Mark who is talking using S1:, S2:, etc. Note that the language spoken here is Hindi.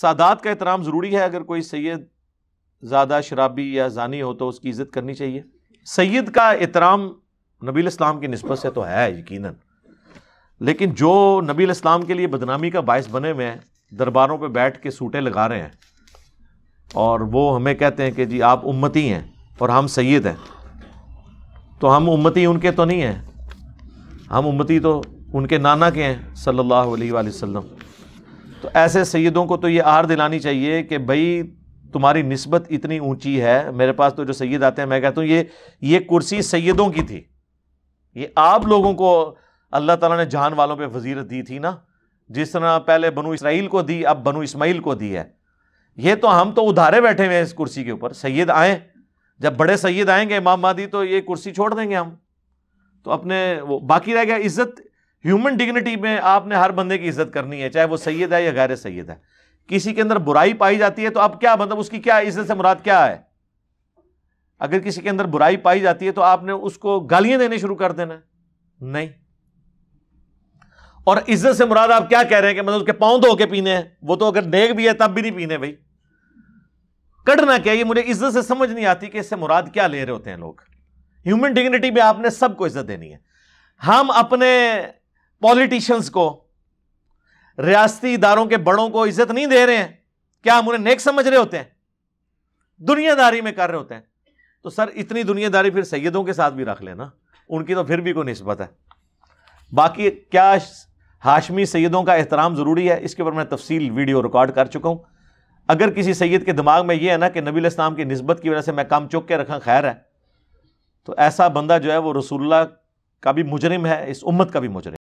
S1: सादात का एहतराम ज़रूरी है अगर कोई सैयद ज़्यादा शराबी या जानी हो तो उसकी इज़्ज़त करनी चाहिए सैद का एहतराम नबी इस्लाम की नस्बत से तो है यकीन लेकिन जो नबी इस्लाम के लिए बदनामी का बायस बने हुए हैं दरबारों पर बैठ के सूटे लगा रहे हैं और वो हमें कहते हैं कि जी आप उम्मती हैं और हम सैद हैं तो हम उम्मती उनके तो नहीं हैं हम उम्मती तो उनके नाना के हैं सल्लल्लाहु अलैहि वसल्लम तो ऐसे सैदों को तो ये आर दिलानी चाहिए कि भई तुम्हारी नस्बत इतनी ऊंची है मेरे पास तो जो सैद आते हैं मैं कहता हूँ ये ये कुर्सी सैदों की थी ये आप लोगों को अल्लाह ताला ने जान वालों पे वजीरत दी थी ना जिस तरह पहले बनु इसराइल को दी अब बनु इसमाइल को दी है ये तो हम तो उधारे बैठे हुए हैं इस कुर्सी के ऊपर सैद आए जब बड़े सैद आएंगे इमाम मादी तो ये कुर्सी छोड़ देंगे हम तो अपने वो बाकी रह गया इज्जत ह्यूमन डिग्निटी में आपने हर बंदे की इज्जत करनी है चाहे वो सैयद है या गैर सैयद है किसी के अंदर बुराई पाई जाती है तो अब क्या मतलब उसकी क्या इज्जत से मुराद क्या है अगर किसी के अंदर बुराई पाई जाती है तो आपने उसको गालियां देने शुरू कर देना नहीं और इज्जत से मुराद आप क्या कह रहे हैं कि मतलब उसके पांव धो के पीने हैं वो तो अगर नेक भी है तब भी नहीं पीने भाई कटना क्या ये मुझे इज्जत से समझ नहीं आती कि इससे मुराद क्या ले रहे होते हैं लोग ह्यूमन डिग्निटी में आपने सबको इज्जत देनी है हम अपने पॉलिटिशियंस को रियासती इदारों के बड़ों को इज्जत नहीं दे रहे हैं क्या हम उन्हें नेक समझ रहे होते हैं दुनियादारी में कर रहे होते हैं तो सर इतनी दुनियादारी फिर सैयदों के साथ भी रख लेना उनकी तो फिर भी कोई नस्बत है बाकी क्या हाशमी सैदों का एहतराम ज़रूरी है इसके ऊपर मैं तफसील वीडियो रिकॉर्ड कर चुका हूं अगर किसी सैयद के दिमाग में यह है ना कि नबील इस्लाम की नस्बत की वजह से मैं काम चुक के रखा खैर है तो ऐसा बंदा जो है वो रसुल्ला का भी मुजरिम है इस उम्मत का भी मुजरिम